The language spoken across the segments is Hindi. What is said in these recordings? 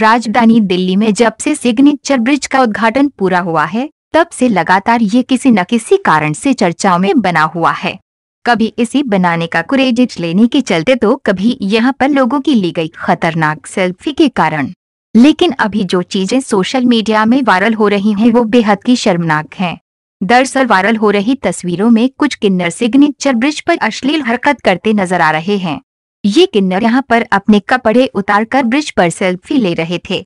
राजधानी दिल्ली में जब से सिग्नेचर ब्रिज का उद्घाटन पूरा हुआ है तब से लगातार ये किसी न किसी कारण से चर्चाओं में बना हुआ है कभी इसे बनाने का क्रेडिट लेने के चलते तो कभी यहाँ पर लोगों की ली गई खतरनाक सेल्फी के कारण लेकिन अभी जो चीजें सोशल मीडिया में वायरल हो रही हैं वो बेहद की शर्मनाक हैं। दरअसल वायरल हो रही तस्वीरों में कुछ किन्नर सिग्नेचर ब्रिज पर अश्लील हरकत करते नजर आ रहे हैं ये किन्नर यहाँ पर अपने कपड़े उतारकर ब्रिज पर सेल्फी ले रहे थे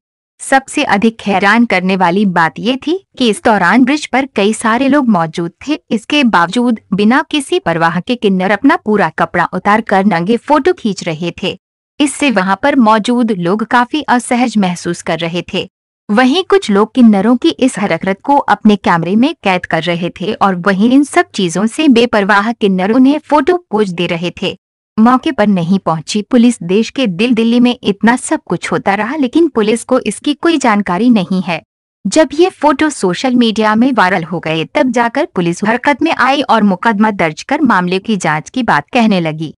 सबसे अधिक हैरान करने वाली बात ये थी कि इस दौरान ब्रिज पर कई सारे लोग मौजूद थे इसके बावजूद बिना किसी परवाह के किन्नर अपना पूरा कपड़ा उतार कर नंगे फोटो खींच रहे थे इससे वहाँ पर मौजूद लोग काफी असहज महसूस कर रहे थे वहीं कुछ लोग किन्नरों की इस हरकत को अपने कैमरे में कैद कर रहे थे और वहीं इन सब चीजों से बेपरवाह किन्नर उन्हें फोटो पोज दे रहे थे मौके पर नहीं पहुंची पुलिस देश के दिल दिल्ली में इतना सब कुछ होता रहा लेकिन पुलिस को इसकी कोई जानकारी नहीं है जब ये फोटो सोशल मीडिया में वायरल हो गए तब जाकर पुलिस हरकत में आई और मुकदमा दर्ज कर मामले की जांच की बात कहने लगी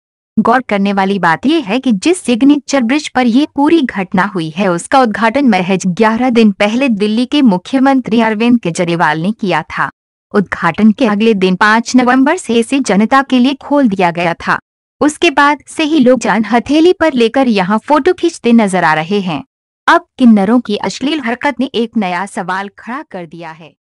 गौर करने वाली बात यह है कि जिस सिग्नेचर ब्रिज पर ये पूरी घटना हुई है उसका उद्घाटन महज 11 दिन पहले दिल्ली के मुख्यमंत्री अरविंद केजरीवाल ने किया था उद्घाटन के अगले दिन 5 नवंबर से इसे जनता के लिए खोल दिया गया था उसके बाद से ही लोग जान हथेली पर लेकर यहाँ फोटो खींचते नजर आ रहे हैं अब किन्नरों की अश्लील हरकत ने एक नया सवाल खड़ा कर दिया है